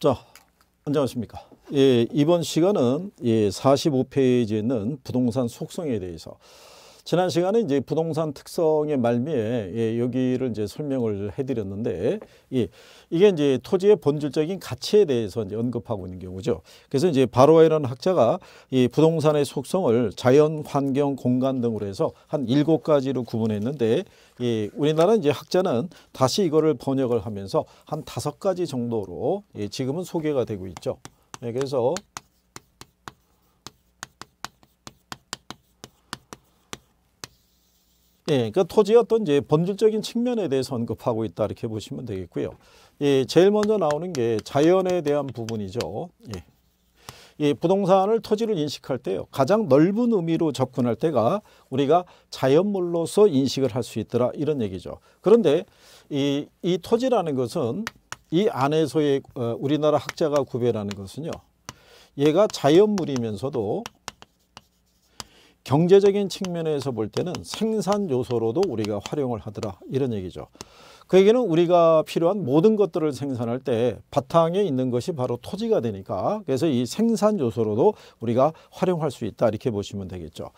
자, 안녕하십니까. 예, 이번 시간은 예, 45페이지에 있는 부동산 속성에 대해서 지난 시간에 이제 부동산 특성의 말미에 예, 여기를 이제 설명을 해드렸는데 예, 이게 이제 토지의 본질적인 가치에 대해서 이제 언급하고 있는 경우죠. 그래서 이제 바로와이런 학자가 이 부동산의 속성을 자연, 환경, 공간 등으로 해서 한 일곱 가지로 구분했는데 예, 우리나라 이제 학자는 다시 이거를 번역을 하면서 한 다섯 가지 정도로 예, 지금은 소개가 되고 있죠. 예, 그래서 예, 그 토지의 어떤 이제 본질적인 측면에 대해서 언급하고 있다 이렇게 보시면 되겠고요. 예, 제일 먼저 나오는 게 자연에 대한 부분이죠. 예. 예, 부동산을 토지를 인식할 때요. 가장 넓은 의미로 접근할 때가 우리가 자연물로서 인식을 할 수 있더라 이런 얘기죠. 그런데 이, 이 토지라는 것은 이 안에서의 어, 우리나라 학자가 구별하는 것은요. 얘가 자연물이면서도 경제적인 측면에서 볼 때는 생산 요소로도 우리가 활용을 하더라 이런 얘기죠. 그에게는 우리가 필요한 모든 것들을 생산할 때 바탕에 있는 것이 바로 토지가 되니까 그래서 이 생산 요소로도 우리가 활용할 수 있다 이렇게 보시면 되겠죠.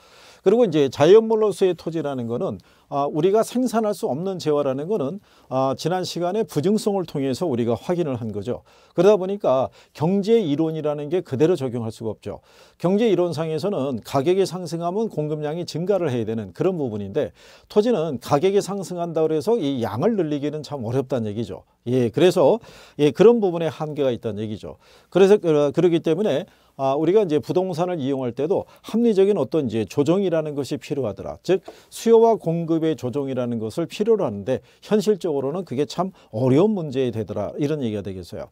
그리고 이제 자연물로서의 토지라는 것은 아, 우리가 생산할 수 없는 재화라는 것은 아, 지난 시간에 부증성을 통해서 우리가 확인을 한 거죠. 그러다 보니까 경제 이론이라는 게 그대로 적용할 수가 없죠. 경제 이론상에서는 가격이 상승하면 공급량이 증가를 해야 되는 그런 부분인데 토지는 가격이 상승한다고 해서 이 양을 늘리기는 참 어렵다는 얘기죠. 예, 그래서 예, 그런 부분에 한계가 있다는 얘기죠. 그래서 어, 그러기 때문에 아, 우리가 이제 부동산을 이용할 때도 합리적인 어떤 이제 조정이라는 것이 필요하더라. 즉 수요와 공급의 조정이라는 것을 필요로 하는데 현실적으로는 그게 참 어려운 문제 되더라. 이런 얘기가 되겠어요.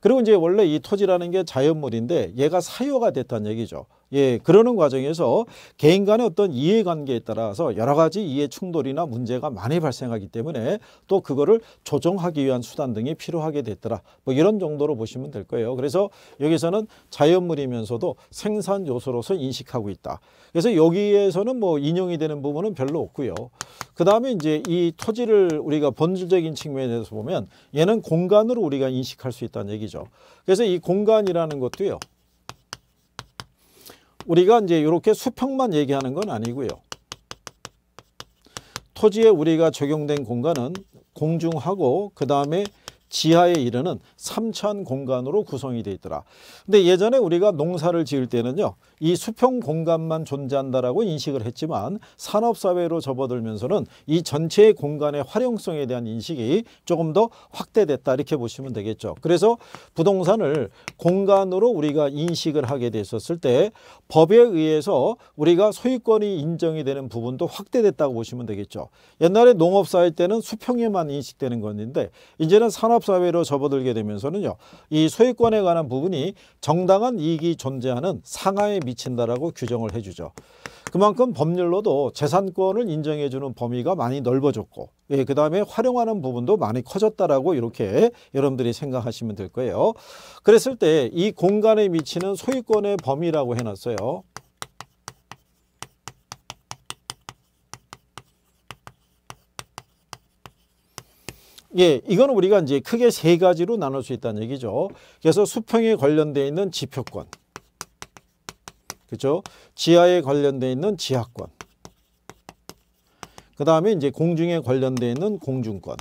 그리고 이제 원래 이 토지라는 게 자연물인데 얘가 사유가 됐다는 얘기죠. 예, 그러는 과정에서 개인 간의 어떤 이해관계에 따라서 여러 가지 이해 충돌이나 문제가 많이 발생하기 때문에 또 그거를 조정하기 위한 수단 등이 필요하게 됐더라. 뭐 이런 정도로 보시면 될 거예요. 그래서 여기서는 자연물이면서도 생산 요소로서 인식하고 있다. 그래서 여기에서는 뭐 인용이 되는 부분은 별로 없고요. 그 다음에 이제 이 토지를 우리가 본질적인 측면에서 보면 얘는 공간으로 우리가 인식할 수 있다는 얘기죠. 그래서 이 공간이라는 것도요. 우리가 이제 이렇게 수평만 얘기하는 건 아니고요. 토지에 우리가 적용된 공간은 공중하고 그 다음에 지하에 이르는 3천 공간으로 구성이 되어 있더라. 근데 예전에 우리가 농사를 지을 때는요. 이 수평 공간만 존재한다라고 인식을 했지만 산업사회로 접어들면서는 이 전체의 공간의 활용성에 대한 인식이 조금 더 확대됐다 이렇게 보시면 되겠죠. 그래서 부동산을 공간으로 우리가 인식을 하게 됐었을 때 법에 의해서 우리가 소유권이 인정이 되는 부분도 확대됐다고 보시면 되겠죠. 옛날에 농업사회 때는 수평에만 인식되는 건데 이제는 산업 상업사회로 접어들게 되면서는요. 이 소유권에 관한 부분이 정당한 이익이 존재하는 상하에 미친다라고 규정을 해주죠. 그만큼 법률로도 재산권을 인정해주는 범위가 많이 넓어졌고 예, 그다음에 활용하는 부분도 많이 커졌다라고 이렇게 여러분들이 생각하시면 될 거예요. 그랬을 때 이 공간에 미치는 소유권의 범위라고 해놨어요. 예, 이건 우리가 이제 크게 세 가지로 나눌 수 있다는 얘기죠. 그래서 수평에 관련돼 있는 지표권. 그죠 지하에 관련돼 있는 지하권. 그다음에 이제 공중에 관련돼 있는 공중권.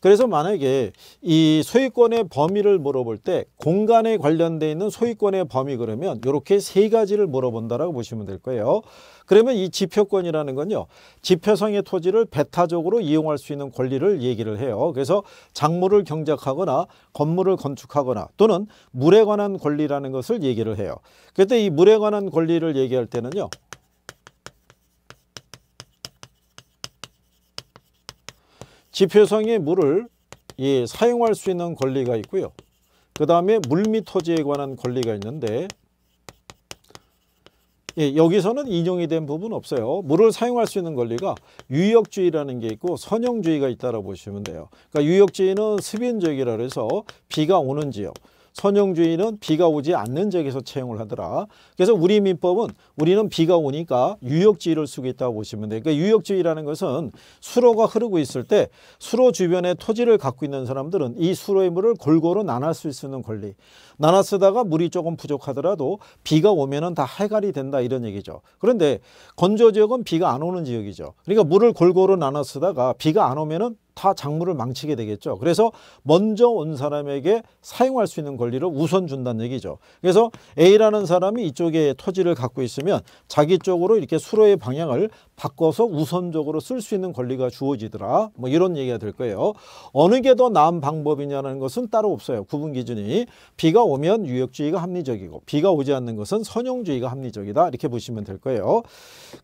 그래서 만약에 이 소유권의 범위를 물어볼 때 공간에 관련되어 있는 소유권의 범위 그러면 이렇게 세 가지를 물어본다라고 보시면 될 거예요. 그러면 이 지표권이라는 건요. 지표성의 토지를 배타적으로 이용할 수 있는 권리를 얘기를 해요. 그래서 작물을 경작하거나 건물을 건축하거나 또는 물에 관한 권리라는 것을 얘기를 해요. 그때 이 물에 관한 권리를 얘기할 때는요. 지표성의 물을 예, 사용할 수 있는 권리가 있고요. 그 다음에 물밑 토지에 관한 권리가 있는데 예, 여기서는 인용이 된 부분 없어요. 물을 사용할 수 있는 권리가 유역주의라는 게 있고 선형주의가 있다고 보시면 돼요. 그러니까 유역주의는 습인적이라 해서 비가 오는 지역. 선영주의는 비가 오지 않는 지역에서 채용을 하더라. 그래서 우리 민법은 우리는 비가 오니까 유역지위를 쓰고 있다고 보시면 돼요. 그러니까 유역지위라는 것은 수로가 흐르고 있을 때 수로 주변에 토지를 갖고 있는 사람들은 이 수로의 물을 골고루 나눠 쓸수 있는 권리. 나눠 쓰다가 물이 조금 부족하더라도 비가 오면은 다 해갈이 된다 이런 얘기죠. 그런데 건조 지역은 비가 안 오는 지역이죠. 그러니까 물을 골고루 나눠 쓰다가 비가 안 오면은 다 작물을 망치게 되겠죠. 그래서 먼저 온 사람에게 사용할 수 있는 권리를 우선 준다는 얘기죠. 그래서 A라는 사람이 이쪽에 토지를 갖고 있으면 자기 쪽으로 이렇게 수로의 방향을 바꿔서 우선적으로 쓸 수 있는 권리가 주어지더라. 뭐 이런 얘기가 될 거예요. 어느 게 더 나은 방법이냐는 것은 따로 없어요. 구분 기준이 비가 오면 유역주의가 합리적이고 비가 오지 않는 것은 선용주의가 합리적이다. 이렇게 보시면 될 거예요.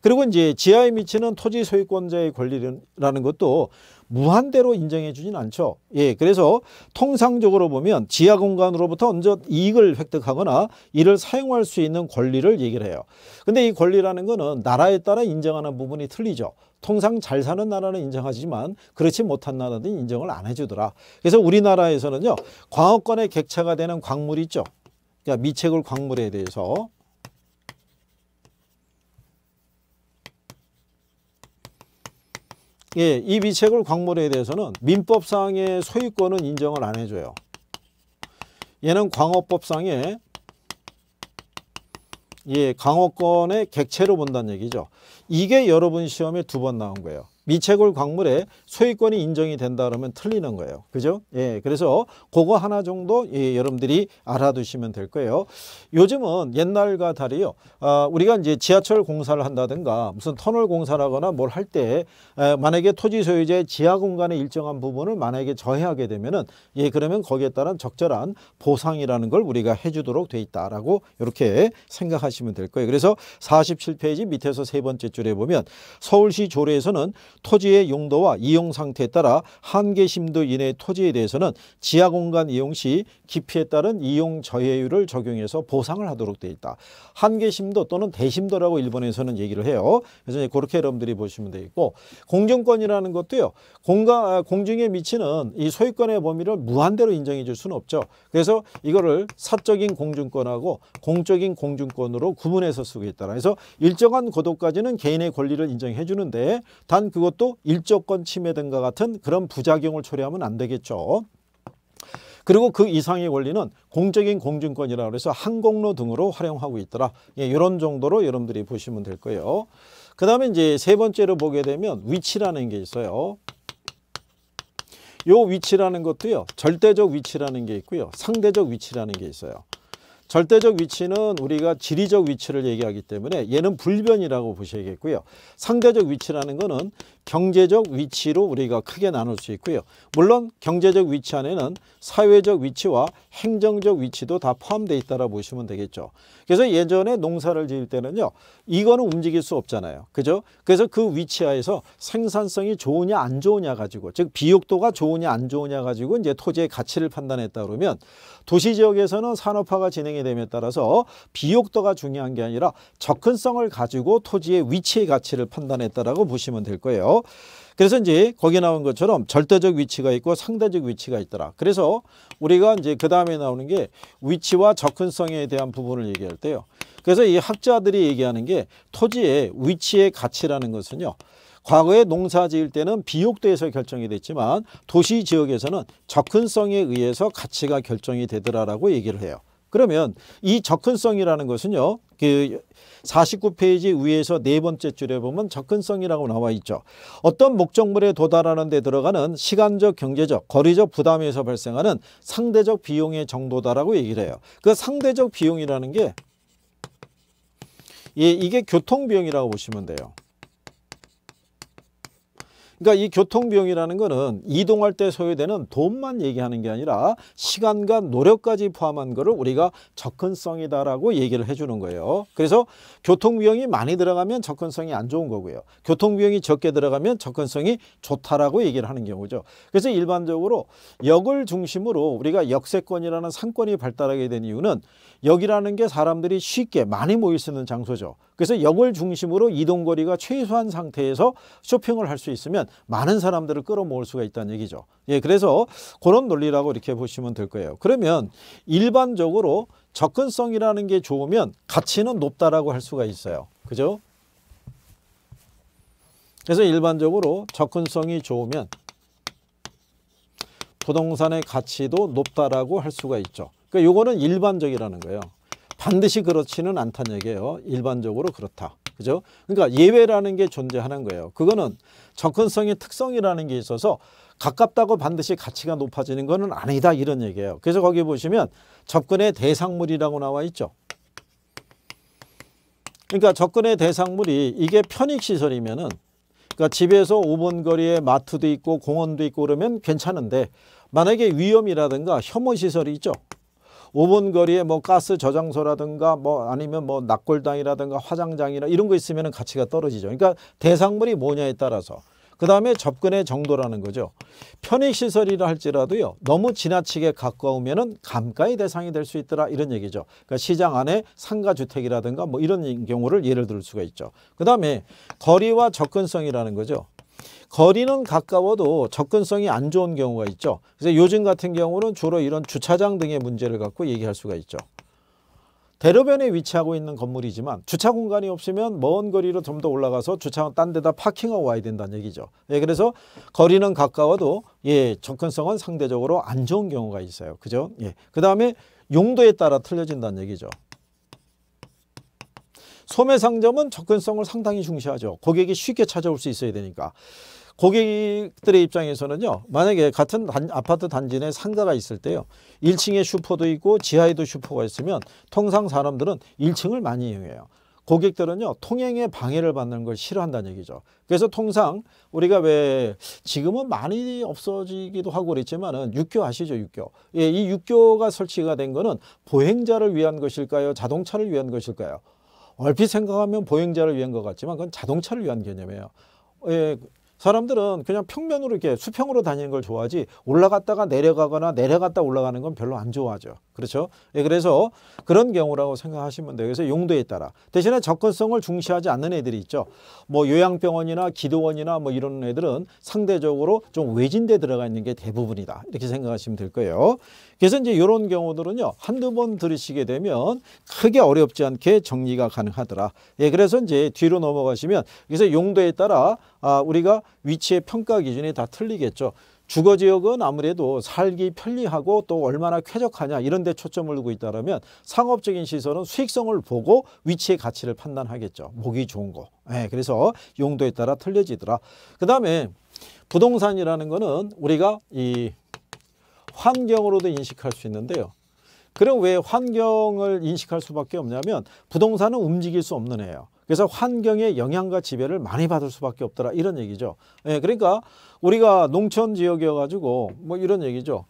그리고 이제 지하에 미치는 토지 소유권자의 권리라는 것도 무한대로 인정해 주진 않죠. 예, 그래서 통상적으로 보면 지하 공간으로부터 먼저 이익을 획득하거나 이를 사용할 수 있는 권리를 얘기를 해요. 근데 이 권리라는 거는 나라에 따라 인정하는 부분이 틀리죠. 통상 잘 사는 나라는 인정하지만 그렇지 못한 나라는 인정을 안 해주더라. 그래서 우리나라에서는요. 광업권의 객차가 되는 광물이 있죠. 그러니까 미채굴 광물에 대해서 예, 이 미체골 광물에 대해서는 민법상의 소유권은 인정을 안 해줘요. 얘는 광어법상의 예, 강어권의 객체로 본다는 얘기죠. 이게 여러분 시험에 두 번 나온 거예요. 미채굴 광물의 소유권이 인정이 된다 그러면 틀리는 거예요. 그죠? 예. 그래서 그거 하나 정도 예, 여러분들이 알아두시면 될 거예요. 요즘은 옛날과 다리요 아, 우리가 이제 지하철 공사를 한다든가 무슨 터널 공사라거나 뭘 할 때 만약에 토지 소유자의 지하 공간의 일정한 부분을 만약에 저해하게 되면은 예 그러면 거기에 따른 적절한 보상이라는 걸 우리가 해 주도록 돼 있다라고 이렇게 생각하시면 될 거예요. 그래서 47페이지 밑에서 세 번째 줄에 보면 서울시 조례에서는 토지의 용도와 이용 상태에 따라 한계 심도 이내의 토지에 대해서는 지하 공간 이용 시 깊이에 따른 이용 저해율을 적용해서 보상을 하도록 되어 있다. 한계 심도 또는 대심도라고 일본에서는 얘기를 해요. 그래서 그렇게 여러분들이 보시면 되겠고 공정권이라는 것도요. 공가, 아, 공중에 미치는 이 소유권의 범위를 무한대로 인정해 줄 수는 없죠. 그래서 이거를 사적인 공중권하고 공적인 공중권으로 구분해서 쓰고 있다. 그래서 일정한 고도까지는 개인의 권리를 인정해 주는데 단 그것 이것도 일조권 침해 등과 같은 그런 부작용을 초래하면 안 되겠죠. 그리고 그 이상의 원리는 공적인 공중권이라 고해서 항공로 등으로 활용하고 있더라. 예, 이런 정도로 여러분들이 보시면 될 거예요. 그 다음에 이제 세 번째로 보게 되면 위치라는 게 있어요. 요 위치라는 것도요. 절대적 위치라는 게 있고요. 상대적 위치라는 게 있어요. 절대적 위치는 우리가 지리적 위치를 얘기하기 때문에 얘는 불변이라고 보셔야겠고요. 상대적 위치라는 거는 경제적 위치로 우리가 크게 나눌 수 있고요. 물론 경제적 위치 안에는 사회적 위치와 행정적 위치도 다 포함되어 있다고 보시면 되겠죠. 그래서 예전에 농사를 지을 때는요. 이거는 움직일 수 없잖아요. 그죠? 그래서 그 위치하에서 생산성이 좋으냐 안 좋으냐 가지고 즉비옥도가 좋으냐 안 좋으냐 가지고 이제 토지의 가치를 판단했다 그러면 도시 지역에서는 산업화가 진행이 됨에 따라서 비옥도가 중요한 게 아니라 접근성을 가지고 토지의 위치의 가치를 판단했다라고 보시면 될 거예요. 그래서 이제 거기에 나온 것처럼 절대적 위치가 있고 상대적 위치가 있더라. 그래서 우리가 이제 그 다음에 나오는 게 위치와 접근성에 대한 부분을 얘기할 때요. 그래서 이 학자들이 얘기하는 게 토지의 위치의 가치라는 것은요. 과거에 농사 지을 때는 비옥도에서 결정이 됐지만 도시 지역에서는 접근성에 의해서 가치가 결정이 되더라라고 얘기를 해요. 그러면 이 접근성이라는 것은요. 그 49페이지 위에서 네 번째 줄에 보면 접근성이라고 나와 있죠. 어떤 목적물에 도달하는 데 들어가는 시간적, 경제적, 거리적 부담에서 발생하는 상대적 비용의 정도다라고 얘기를 해요. 그 상대적 비용이라는 게 예, 이게 교통비용이라고 보시면 돼요. 그러니까 이 교통비용이라는 거는 이동할 때 소요되는 돈만 얘기하는 게 아니라 시간과 노력까지 포함한 거를 우리가 접근성이다라고 얘기를 해주는 거예요. 그래서 교통비용이 많이 들어가면 접근성이 안 좋은 거고요. 교통비용이 적게 들어가면 접근성이 좋다라고 얘기를 하는 경우죠. 그래서 일반적으로 역을 중심으로 우리가 역세권이라는 상권이 발달하게 된 이유는 역이라는 게 사람들이 쉽게 많이 모일 수 있는 장소죠. 그래서 역을 중심으로 이동 거리가 최소한 상태에서 쇼핑을 할 수 있으면 많은 사람들을 끌어모을 수가 있다는 얘기죠. 예, 그래서 그런 논리라고 이렇게 보시면 될 거예요. 그러면 일반적으로 접근성이라는 게 좋으면 가치는 높다라고 할 수가 있어요. 그죠? 그래서 일반적으로 접근성이 좋으면 부동산의 가치도 높다라고 할 수가 있죠. 그러니까 요거는 일반적이라는 거예요. 반드시 그렇지는 않다는 얘기예요. 일반적으로 그렇다. 그죠? 그러니까 예외라는 게 존재하는 거예요. 그거는 접근성의 특성이라는 게 있어서 가깝다고 반드시 가치가 높아지는 것은 아니다 이런 얘기예요. 그래서 거기 보시면 접근의 대상물이라고 나와 있죠. 그러니까 접근의 대상물이 이게 편익시설이면은 그러니까 집에서 5분 거리에 마트도 있고 공원도 있고 그러면 괜찮은데 만약에 위험이라든가 혐오시설이 있죠. 5분 거리에 뭐 가스 저장소라든가 뭐 아니면 뭐 낙골당이라든가 화장장이나 이런 거 있으면 가치가 떨어지죠. 그러니까 대상물이 뭐냐에 따라서 그 다음에 접근의 정도라는 거죠. 편의시설이라 할지라도요. 너무 지나치게 가까우면 은 감가의 대상이 될 수 있더라 이런 얘기죠. 그러니까 시장 안에 상가주택이라든가 뭐 이런 경우를 예를 들 수가 있죠. 그 다음에 거리와 접근성이라는 거죠. 거리는 가까워도 접근성이 안 좋은 경우가 있죠. 그래서 요즘 같은 경우는 주로 이런 주차장 등의 문제를 갖고 얘기할 수가 있죠. 대로변에 위치하고 있는 건물이지만 주차 공간이 없으면 먼 거리로 좀 더 올라가서 주차장 딴 데다 파킹하고 와야 된다는 얘기죠. 예, 그래서 거리는 가까워도 예, 접근성은 상대적으로 안 좋은 경우가 있어요. 그죠? 예. 그다음에 용도에 따라 틀려진다는 얘기죠. 소매 상점은 접근성을 상당히 중시하죠. 고객이 쉽게 찾아올 수 있어야 되니까. 고객들의 입장에서는요. 만약에 같은 단, 아파트 단지 내 상가가 있을 때요. 1층에 슈퍼도 있고 지하에도 슈퍼가 있으면 통상 사람들은 1층을 많이 이용해요. 고객들은요 통행에 방해를 받는 걸 싫어한다는 얘기죠 그래서 통상 우리가 왜 지금은 많이 없어지기도 하고 그랬지만은 육교 아시죠 육교 예, 이 육교가 설치가 된 거는 보행자를 위한 것일까요 자동차를 위한 것일까요 얼핏 생각하면 보행자를 위한 것 같지만 그건 자동차를 위한 개념이에요 예, 사람들은 그냥 평면으로 이렇게 수평으로 다니는 걸 좋아하지 올라갔다가 내려가거나 내려갔다 올라가는 건 별로 안 좋아하죠. 그렇죠? 예, 그래서 그런 경우라고 생각하시면 돼요. 그래서 용도에 따라 대신에 접근성을 중시하지 않는 애들이 있죠. 뭐 요양병원이나 기도원이나 뭐 이런 애들은 상대적으로 좀 외진데 들어가 있는 게 대부분이다. 이렇게 생각하시면 될 거예요. 그래서 이제 이런 경우들은요. 한두 번 들으시게 되면 크게 어렵지 않게 정리가 가능하더라. 예, 그래서 이제 뒤로 넘어가시면 그래서 용도에 따라 아, 우리가 위치의 평가 기준이 다 틀리겠죠. 주거 지역은 아무래도 살기 편리하고 또 얼마나 쾌적하냐 이런 데 초점을 두고 있다면 상업적인 시설은 수익성을 보고 위치의 가치를 판단하겠죠. 목이 좋은 거. 네, 그래서 용도에 따라 틀려지더라. 그다음에 부동산이라는 거는 우리가 이 환경으로도 인식할 수 있는데요. 그럼 왜 환경을 인식할 수밖에 없냐면 부동산은 움직일 수 없는 해요 그래서 환경의 영향과 지배를 많이 받을 수밖에 없더라 이런 얘기죠. 예, 그러니까 우리가 농촌 지역이어가지고 뭐 이런 얘기죠.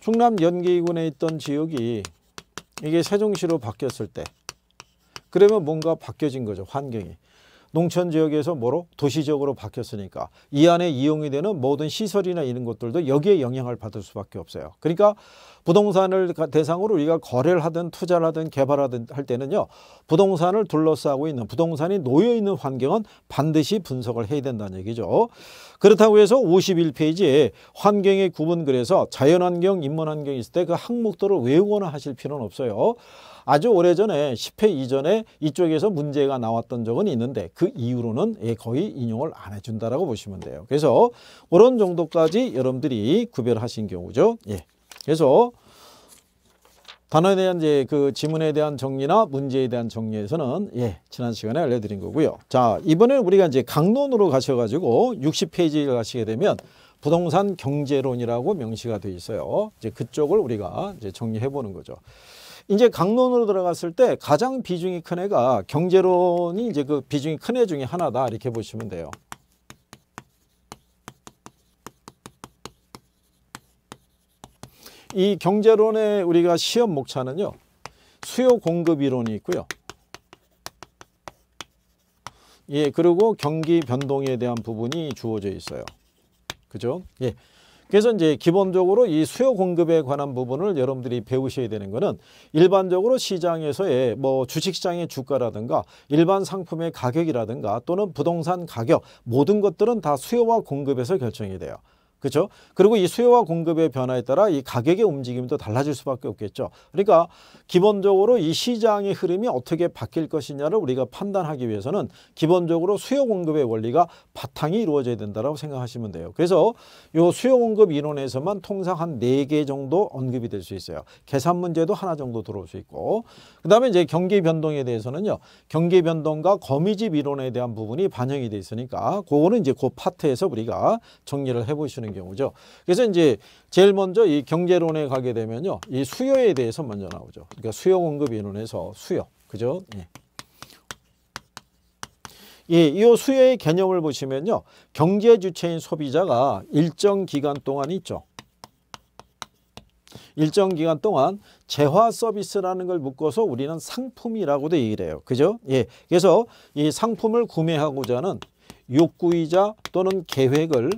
충남 연기군에 있던 지역이 이게 세종시로 바뀌었을 때 그러면 뭔가 바뀌어진 거죠 환경이. 농촌 지역에서 뭐로 도시적으로 바뀌었으니까 이 안에 이용이 되는 모든 시설이나 이런 것들도 여기에 영향을 받을 수밖에 없어요. 그러니까 부동산을 대상으로 우리가 거래를 하든 투자를 하든 개발하든 할 때는요. 부동산을 둘러싸고 있는 부동산이 놓여 있는 환경은 반드시 분석을 해야 된다는 얘기죠. 그렇다고 해서 51페이지에 환경의 구분 그래서 자연환경, 인문환경 있을 때 그 항목들을 외우거나 하실 필요는 없어요. 아주 오래전에 10회 이전에 이쪽에서 문제가 나왔던 적은 있는데 그 이후로는 예, 거의 인용을 안 해준다라고 보시면 돼요. 그래서 그런 정도까지 여러분들이 구별하신 경우죠. 예. 그래서 단어에 대한 이제 그 지문에 대한 정리나 문제에 대한 정리에서는 예, 지난 시간에 알려드린 거고요. 자, 이번에 우리가 이제 강론으로 가셔가지고 60페이지를 가시게 되면 부동산 경제론이라고 명시가 돼 있어요. 이제 그쪽을 우리가 이제 정리해 보는 거죠. 이제 강론으로 들어갔을 때 가장 비중이 큰 애가 경제론이 이제 그 비중이 큰 애 중에 하나다 이렇게 보시면 돼요. 이 경제론의 우리가 시험 목차는요. 수요 공급 이론이 있고요. 예, 그리고 경기 변동에 대한 부분이 주어져 있어요. 그죠? 예. 그래서 이제 기본적으로 이 수요 공급에 관한 부분을 여러분들이 배우셔야 되는 것은 일반적으로 시장에서의 뭐 주식시장의 주가라든가 일반 상품의 가격이라든가 또는 부동산 가격 모든 것들은 다 수요와 공급에서 결정이 돼요. 그렇죠? 그리고 이 수요와 공급의 변화에 따라 이 가격의 움직임도 달라질 수밖에 없겠죠. 그러니까 기본적으로 이 시장의 흐름이 어떻게 바뀔 것이냐를 우리가 판단하기 위해서는 기본적으로 수요 공급의 원리가 바탕이 이루어져야 된다고 생각하시면 돼요. 그래서 요 수요 공급 이론에서만 통상 한 네 개 정도 언급이 될 수 있어요. 계산 문제도 하나 정도 들어올 수 있고 그다음에 이제 경기 변동에 대해서는요. 경기 변동과 거미집 이론에 대한 부분이 반영이 돼 있으니까 그거는 이제 그 파트에서 우리가 정리를 해 보시는 되는 경우죠. 그래서 이제 제일 먼저 이 경제론에 가게 되면요. 이 수요에 대해서 먼저 나오죠. 그러니까 수요 공급 이론에서 수요. 그죠? 예. 예, 이 수요의 개념을 보시면요. 경제 주체인 소비자가 일정 기간 동안 있죠. 일정 기간 동안 재화 서비스라는 걸 묶어서 우리는 상품이라고도 얘기를 해요. 그죠? 예. 그래서 이 상품을 구매하고자 하는 욕구이자 또는 계획을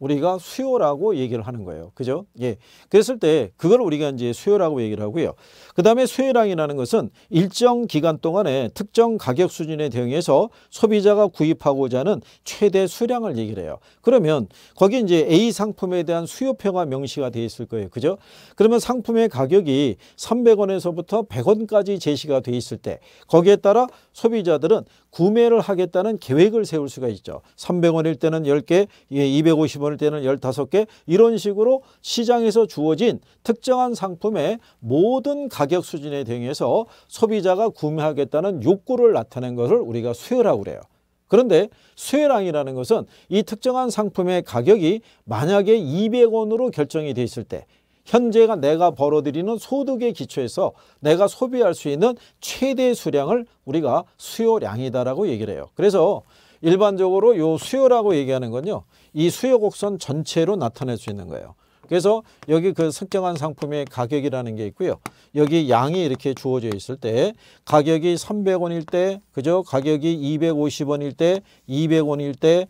우리가 수요라고 얘기를 하는 거예요. 그죠? 예. 그랬을 때 그걸 우리가 이제 수요라고 얘기를 하고요. 그 다음에 수요량이라는 것은 일정 기간 동안에 특정 가격 수준에 대응해서 소비자가 구입하고자 하는 최대 수량을 얘기를 해요. 그러면 거기 이제 A 상품에 대한 수요표가 명시가 돼 있을 거예요. 그죠? 그러면 상품의 가격이 300원에서부터 100원까지 제시가 돼 있을 때 거기에 따라 소비자들은 구매를 하겠다는 계획을 세울 수가 있죠. 300원일 때는 10개, 250원 예, 번일 때는 열다섯 개 이런 식으로 시장에서 주어진 특정한 상품의 모든 가격 수준에 대응해서 소비자가 구매하겠다는 욕구를 나타낸 것을 우리가 수요라고 그래요. 그런데 수요량이라는 것은 이 특정한 상품의 가격이 만약에 200원으로 결정이 돼 있을 때 현재가 내가 벌어들이는 소득의 기초에서 내가 소비할 수 있는 최대 수량을 우리가 수요량이다라고 얘기를 해요. 그래서 일반적으로 요 수요라고 얘기하는 건요. 이 수요 곡선 전체로 나타낼 수 있는 거예요. 그래서 여기 그습정한 상품의 가격이라는 게 있고요. 여기 양이 이렇게 주어져 있을 때 가격이 300원일 때 그죠? 가격이 250원일 때 200원일 때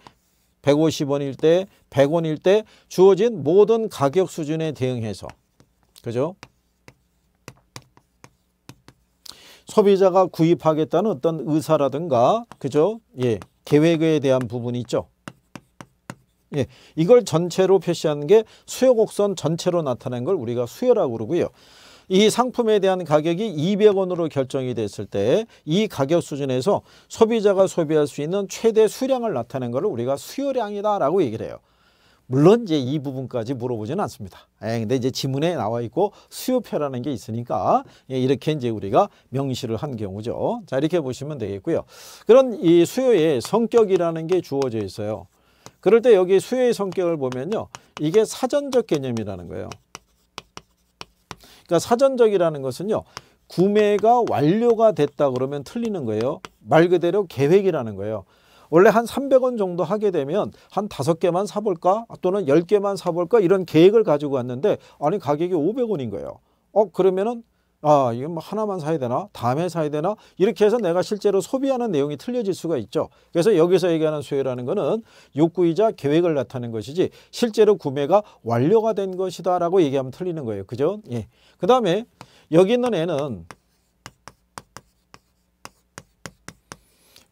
150원일 때 100원일 때 주어진 모든 가격 수준에 대응해서 그죠? 소비자가 구입하겠다는 어떤 의사라든가 그죠? 예. 계획에 대한 부분이 있죠. 예, 이걸 전체로 표시하는 게 수요 곡선 전체로 나타낸 걸 우리가 수요라고 그러고요. 이 상품에 대한 가격이 200원으로 결정이 됐을 때 이 가격 수준에서 소비자가 소비할 수 있는 최대 수량을 나타낸 걸 우리가 수요량이다라고 얘기를 해요. 물론 이제 이 부분까지 물어보지는 않습니다. 예, 근데 이제 지문에 나와 있고 수요표라는 게 있으니까 예, 이렇게 이제 우리가 명시를 한 경우죠. 자 이렇게 보시면 되겠고요. 그런 이 수요의 성격이라는 게 주어져 있어요. 그럴 때 여기 수요의 성격을 보면요. 이게 사전적 개념이라는 거예요. 그러니까 사전적이라는 것은요. 구매가 완료가 됐다 그러면 틀리는 거예요. 말 그대로 계획이라는 거예요. 원래 한 300원 정도 하게 되면 한 5개만 사볼까 또는 10개만 사볼까 이런 계획을 가지고 왔는데 아니 가격이 500원인 거예요. 어 그러면은 아, 이건 뭐 하나만 사야 되나? 다음에 사야 되나? 이렇게 해서 내가 실제로 소비하는 내용이 틀려질 수가 있죠. 그래서 여기서 얘기하는 수요라는 것은 욕구이자 계획을 나타낸 것이지 실제로 구매가 완료가 된 것이다 라고 얘기하면 틀리는 거예요. 그죠? 예. 그 다음에 여기 있는 애는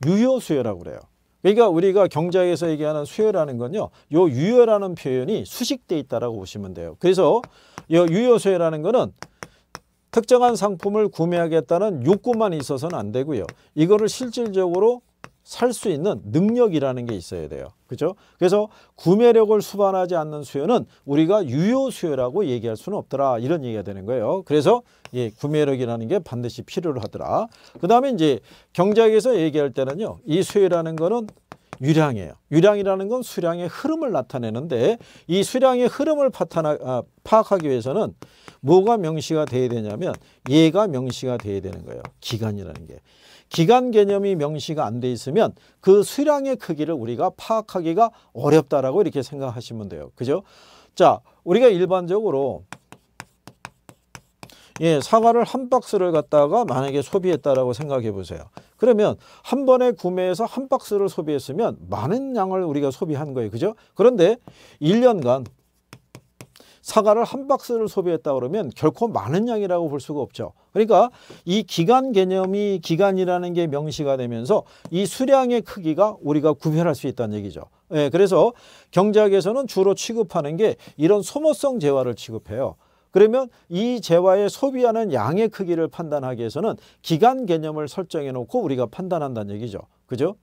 유효 수요라고 그래요. 그러니까 우리가 경제에서 학 얘기하는 수요라는 건요. 요 유효라는 표현이 수식돼 있다라고 보시면 돼요. 그래서 요 유효 수요라는 거는 특정한 상품을 구매하겠다는 욕구만 있어서는 안 되고요. 이거를 실질적으로 살 수 있는 능력이라는 게 있어야 돼요. 그죠? 그래서 구매력을 수반하지 않는 수요는 우리가 유효 수요라고 얘기할 수는 없더라. 이런 얘기가 되는 거예요. 그래서 예, 구매력이라는 게 반드시 필요를 하더라. 그 다음에 이제 경제학에서 얘기할 때는요. 이 수요라는 거는 유량이에요. 유량이라는 건 수량의 흐름을 나타내는데 이 수량의 흐름을 아, 파악하기 위해서는 뭐가 명시가 돼야 되냐면 얘가 명시가 돼야 되는 거예요. 기간이라는 게. 기간 개념이 명시가 안 돼 있으면 그 수량의 크기를 우리가 파악하기가 어렵다라고 이렇게 생각하시면 돼요. 그죠? 자, 우리가 일반적으로 예, 사과를 한 박스를 갖다가 만약에 소비했다라고 생각해 보세요. 그러면 한 번에 구매해서 한 박스를 소비했으면 많은 양을 우리가 소비한 거예요. 그죠? 그런데 1년간 사과를 한 박스를 소비했다 그러면 결코 많은 양이라고 볼 수가 없죠. 그러니까 이 기간 개념이 기간이라는 게 명시가 되면서 이 수량의 크기가 우리가 구별할 수 있다는 얘기죠. 예, 그래서 경제학에서는 주로 취급하는 게 이런 소모성 재화를 취급해요. 그러면 이재화의 소비하는 양의 크기를 판단하기 위해서는 기간 개념을 설정해 놓고 우리가 판단한다는 얘기죠. 그죠?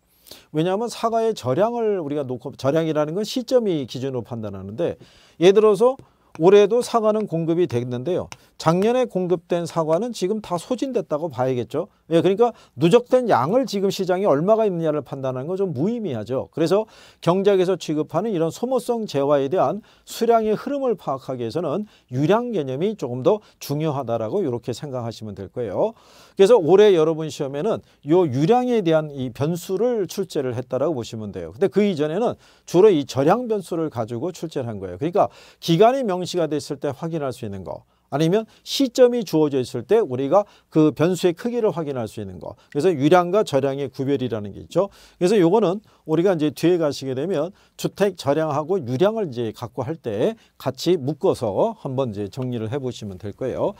왜냐하면 사과의 절량을 우리가 놓고 절량이라는 건 시점이 기준으로 판단하는데 예를 들어서 올해도 사과는 공급이 됐는데요. 작년에 공급된 사과는 지금 다 소진됐다고 봐야겠죠. 예, 그러니까 누적된 양을 지금 시장이 얼마가 있느냐를 판단하는 건 좀 무의미하죠. 그래서 경제학에서 취급하는 이런 소모성 재화에 대한 수량의 흐름을 파악하기 위해서는 유량 개념이 조금 더 중요하다라고 이렇게 생각하시면 될 거예요. 그래서 올해 여러분 시험에는 요 유량에 대한 이 변수를 출제를 했다라고 보시면 돼요. 근데 그 이전에는 주로 이 절향 변수를 가지고 출제를 한 거예요. 그러니까 기간이 명 명시가 됐을 때 확인할 수 있는 거 아니면 시점이 주어져 있을 때 우리가 그 변수의 크기를 확인할 수 있는 거 그래서 유량과 저량의 구별이라는 게 있죠. 그래서 요거는 우리가 이제 뒤에 가시게 되면 주택 저량하고 유량을 이제 갖고 할 때 같이 묶어서 한번 이제 정리를 해보시면 될 거예요.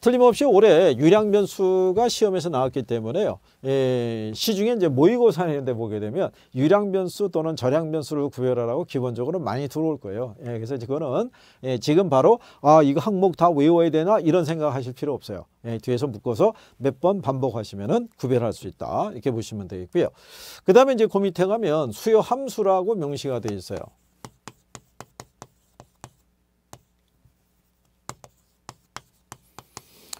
틀림없이 올해 유량변수가 시험에서 나왔기 때문에요. 예, 시중에 이제 모의고사 하는데 보게 되면 유량변수 또는 절량변수를 구별하라고 기본적으로 많이 들어올 거예요. 예, 그래서 이거는 예, 지금 바로 아 이거 항목 다 외워야 되나 이런 생각하실 필요 없어요. 예, 뒤에서 묶어서 몇 번 반복하시면은 구별할 수 있다 이렇게 보시면 되겠고요. 그 다음에 이제 그 밑에 가면 수요 함수라고 명시가 되어 있어요.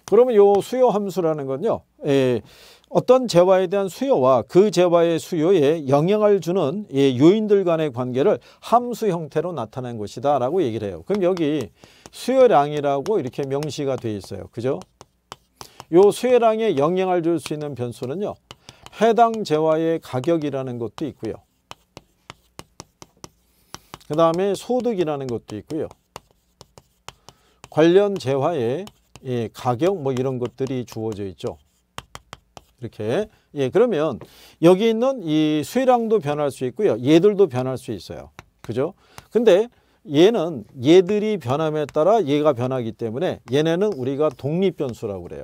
그러면 요 수요 함수라는 건요. 예, 어떤 재화에 대한 수요와 그 재화의 수요에 영향을 주는 예, 요인들 간의 관계를 함수 형태로 나타낸 것이다 라고 얘기를 해요. 그럼 여기 수요량이라고 이렇게 명시가 돼 있어요. 그죠? 요 수요량에 영향을 줄 수 있는 변수는요. 해당 재화의 가격이라는 것도 있고요. 그 다음에 소득이라는 것도 있고요. 관련 재화의 예, 가격 뭐 이런 것들이 주어져 있죠. 이렇게 예 그러면 여기 있는 이 수량도 변할 수 있고요. 얘들도 변할 수 있어요. 그죠? 근데 얘는 얘들이 변함에 따라 얘가 변하기 때문에 얘네는 우리가 독립변수라고 그래요.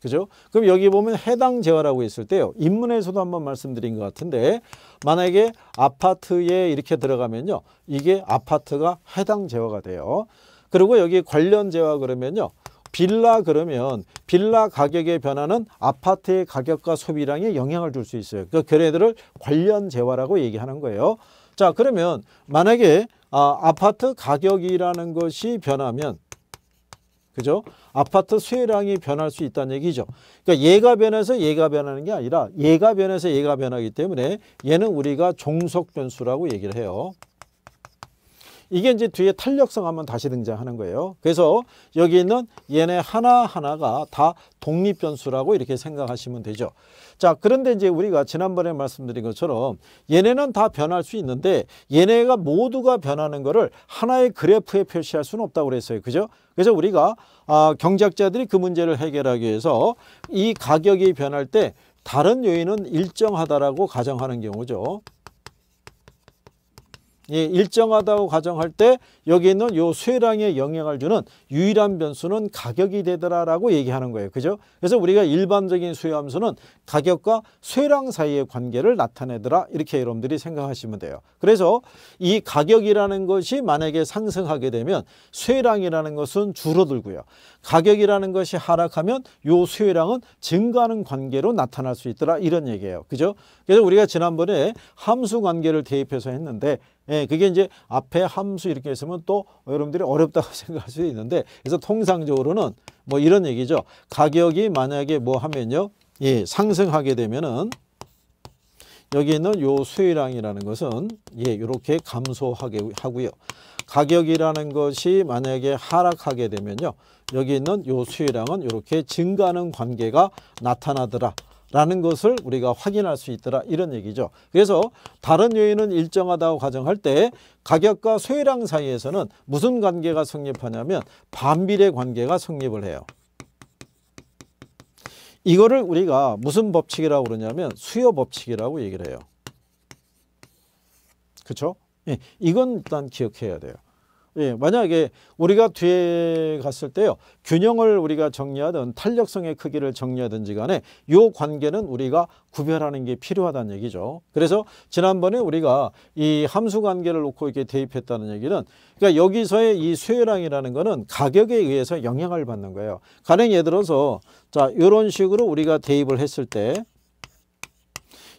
그죠? 그럼 여기 보면 해당 재화라고 있을 때요. 입문에서도 한번 말씀드린 것 같은데 만약에 아파트에 이렇게 들어가면요. 이게 아파트가 해당 재화가 돼요. 그리고 여기 관련제와 그러면요. 빌라 그러면 빌라 가격의 변화는 아파트의 가격과 소비량에 영향을 줄 수 있어요. 그 그러니까 걔네들을 관련재화라고 얘기하는 거예요. 자 그러면 만약에 아, 아파트 가격이라는 것이 변하면 그죠? 아파트 수요량이 변할 수 있다는 얘기죠. 그러니까 얘가 변해서 얘가 변하는 게 아니라 얘가 변해서 얘가 변하기 때문에 얘는 우리가 종속변수라고 얘기를 해요. 이게 이제 뒤에 탄력성 하면 다시 등장하는 거예요. 그래서 여기 있는 얘네 하나하나가 다 독립 변수라고 이렇게 생각하시면 되죠. 자, 그런데 이제 우리가 지난번에 말씀드린 것처럼 얘네는 다 변할 수 있는데 얘네가 모두가 변하는 거를 하나의 그래프에 표시할 수는 없다고 그랬어요. 그죠? 그래서 우리가 아, 경제학자들이 그 문제를 해결하기 위해서 이 가격이 변할 때 다른 요인은 일정하다라고 가정하는 경우죠. 예, 일정하다고 가정할 때 여기 있는 요 쇠랑에 영향을 주는 유일한 변수는 가격이 되더라라고 얘기하는 거예요. 그죠? 그래서 우리가 일반적인 수요함수는 가격과 쇠랑 사이의 관계를 나타내더라 이렇게 여러분들이 생각하시면 돼요. 그래서 이 가격이라는 것이 만약에 상승하게 되면 쇠랑이라는 것은 줄어들고요. 가격이라는 것이 하락하면 요 쇠랑은 증가하는 관계로 나타날 수 있더라 이런 얘기예요. 그죠? 그래서 우리가 지난번에 함수 관계를 대입해서 했는데 예, 그게 이제 앞에 함수 이렇게 있으면 그러면 또 여러분들이 어렵다고 생각할 수 있는데 그래서 통상적으로는 뭐 이런 얘기죠. 가격이 만약에 뭐 하면요. 예, 상승하게 되면은 여기 있는 요 수요량이라는 것은 예, 이렇게 감소하게 하고요. 가격이라는 것이 만약에 하락하게 되면요. 여기 있는 요 수요량은 이렇게 증가하는 관계가 나타나더라. 라는 것을 우리가 확인할 수 있더라 이런 얘기죠. 그래서 다른 요인은 일정하다고 가정할 때 가격과 소유량 사이에서는 무슨 관계가 성립하냐면 반비례 관계가 성립을 해요. 이거를 우리가 무슨 법칙이라고 그러냐면 수요 법칙이라고 얘기를 해요. 그렇죠? 이건 일단 기억해야 돼요. 예, 만약에 우리가 뒤에 갔을 때요. 균형을 우리가 정리하든 탄력성의 크기를 정리하든지 간에 요 관계는 우리가 구별하는 게 필요하다는 얘기죠. 그래서 지난번에 우리가 이 함수 관계를 놓고 이렇게 대입했다는 얘기는 그러니까 여기서의 이 수요량이라는 거는 가격에 의해서 영향을 받는 거예요. 가령 예를 들어서 자, 요런 식으로 우리가 대입을 했을 때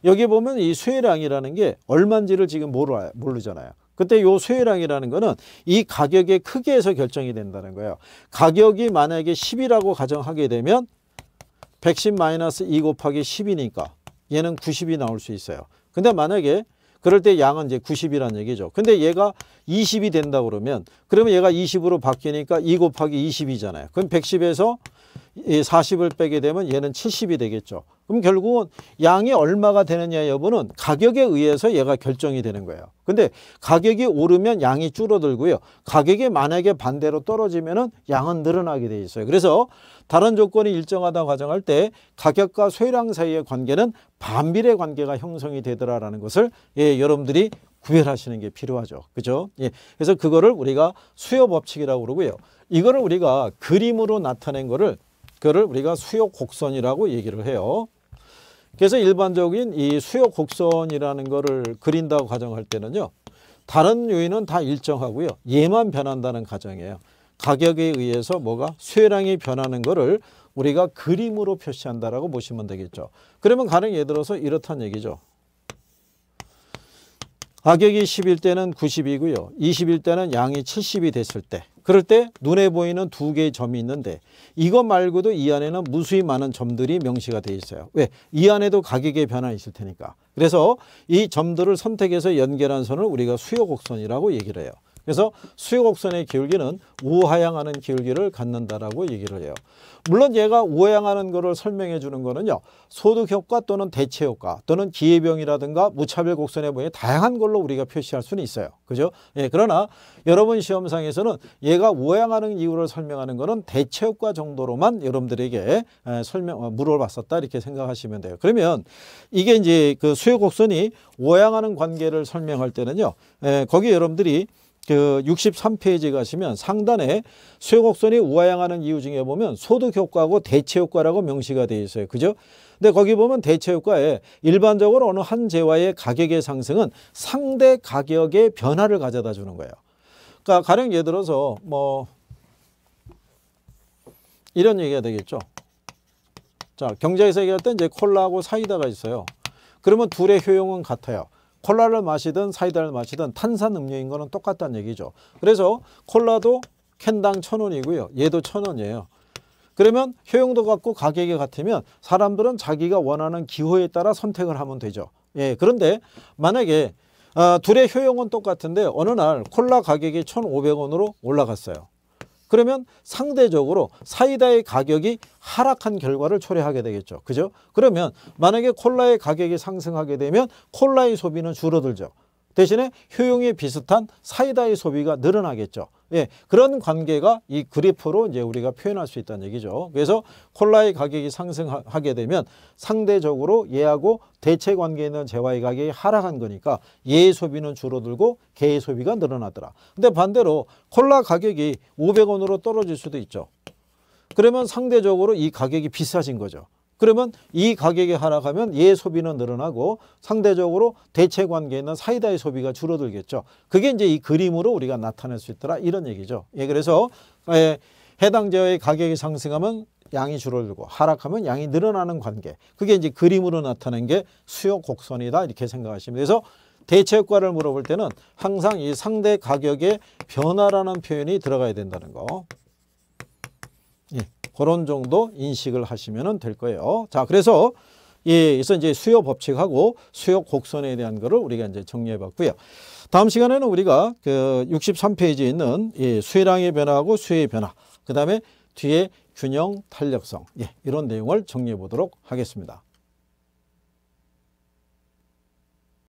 여기 보면 이 수혜량이라는 게 얼마인지를 지금 모르잖아요. 그때 요 쇠량이라는 거는 이 가격의 크기에서 결정이 된다는 거예요. 가격이 만약에 10이라고 가정하게 되면 110 마이너스 2 곱하기 10이니까 얘는 90이 나올 수 있어요. 근데 만약에 그럴 때 양은 이제 90이란 얘기죠. 근데 얘가 20이 된다 그러면 그러면 얘가 20으로 바뀌니까 2 곱하기 20이잖아요. 그럼 110에서 40을 빼게 되면 얘는 70이 되겠죠. 그럼 결국은 양이 얼마가 되느냐 여부는 가격에 의해서 얘가 결정이 되는 거예요. 근데 가격이 오르면 양이 줄어들고요. 가격이 만약에 반대로 떨어지면 은 양은 늘어나게 돼 있어요. 그래서 다른 조건이 일정하다고 가정할 때 가격과 쇠량 사이의 관계는 반비례 관계가 형성이 되더라라는 것을 예, 여러분들이 구별하시는 게 필요하죠. 그죠? 예. 그래서 그거를 우리가 수요 법칙이라고 그러고요. 이거를 우리가 그림으로 나타낸 거를 그거를 우리가 수요 곡선이라고 얘기를 해요. 그래서 일반적인 이 수요 곡선이라는 거를 그린다고 가정할 때는요. 다른 요인은 다 일정하고요. 얘만 변한다는 가정이에요. 가격에 의해서 뭐가 수요량이 변하는 거를 우리가 그림으로 표시한다라고 보시면 되겠죠. 그러면 가령 예를 들어서 이렇다는 얘기죠. 가격이 10일 때는 90이고요. 20일 때는 양이 70이 됐을 때 그럴 때 눈에 보이는 두 개의 점이 있는데 이것 말고도 이 안에는 무수히 많은 점들이 명시가 되어 있어요. 왜? 이 안에도 가격의 변화 있을 테니까. 그래서 이 점들을 선택해서 연결한 선을 우리가 수요곡선이라고 얘기를 해요. 그래서 수요곡선의 기울기는 우하향하는 기울기를 갖는다라고 얘기를 해요. 물론 얘가 우하향하는 것을 설명해 주는 거는요. 소득효과 또는 대체효과 또는 기회병이라든가 무차별 곡선에 보해 다양한 걸로 우리가 표시할 수는 있어요. 그죠? 예, 그러나 여러분 시험상에서는 얘가 우하향하는 이유를 설명하는 거는 대체효과 정도로만 여러분들에게 설명 어, 물어봤었다 이렇게 생각하시면 돼요. 그러면 이게 이제 그 수요곡선이 우하향하는 관계를 설명할 때는요. 예, 거기 여러분들이 그 63페이지 가시면 상단에 수요곡선이 우아향하는 이유 중에 보면 소득 효과하고 대체 효과라고 명시가 되어 있어요. 그죠? 근데 거기 보면 대체 효과에 일반적으로 어느 한 재화의 가격의 상승은 상대 가격의 변화를 가져다 주는 거예요. 그러니까 가령 예를 들어서 뭐 이런 얘기가 되겠죠. 자, 경제에서 얘기할 때 이제 콜라하고 사이다가 있어요. 그러면 둘의 효용은 같아요. 콜라를 마시든 사이다를 마시든 탄산 음료인 거는 똑같다는 얘기죠. 그래서 콜라도 캔당 천원이고요 얘도 천원이에요 그러면 효용도 같고 가격이 같으면 사람들은 자기가 원하는 기호에 따라 선택을 하면 되죠. 예, 그런데 만약에 아, 둘의 효용은 똑같은데 어느 날 콜라 가격이 1 5 0 0 원으로 올라갔어요. 그러면 상대적으로 사이다의 가격이 하락한 결과를 초래하게 되겠죠. 그죠? 그러면 만약에 콜라의 가격이 상승하게 되면 콜라의 소비는 줄어들죠. 대신에 효용이 비슷한 사이다의 소비가 늘어나겠죠. 예, 그런 관계가 이 그래프로 이제 우리가 표현할 수 있다는 얘기죠. 그래서 콜라의 가격이 상승하게 되면 상대적으로 얘하고 대체 관계에 있는 재화의 가격이 하락한 거니까 얘의 소비는 줄어들고 개의 소비가 늘어나더라. 근데 반대로 콜라 가격이 500원으로 떨어질 수도 있죠. 그러면 상대적으로 이 가격이 비싸진 거죠. 그러면 이 가격이 하락하면 얘 소비는 늘어나고 상대적으로 대체 관계에 있는 사이다의 소비가 줄어들겠죠. 그게 이제 이 그림으로 우리가 나타낼 수 있더라 이런 얘기죠. 예, 그래서 예, 해당 제어의 가격이 상승하면 양이 줄어들고 하락하면 양이 늘어나는 관계. 그게 이제 그림으로 나타낸 게 수요 곡선이다 이렇게 생각하시면 돼서 대체 효과를 물어볼 때는 항상 이 상대 가격의 변화라는 표현이 들어가야 된다는 거. 예, 그런 정도 인식을 하시면 될 거예요. 자, 그래서 예, 그래서 이제 수요 법칙하고 수요 곡선에 대한 거를 우리가 이제 정리해 봤고요. 다음 시간에는 우리가 그 63페이지에 있는 예, 수혜량의 변화하고 수혜의 변화, 그 다음에 뒤에 균형 탄력성, 예, 이런 내용을 정리해 보도록 하겠습니다.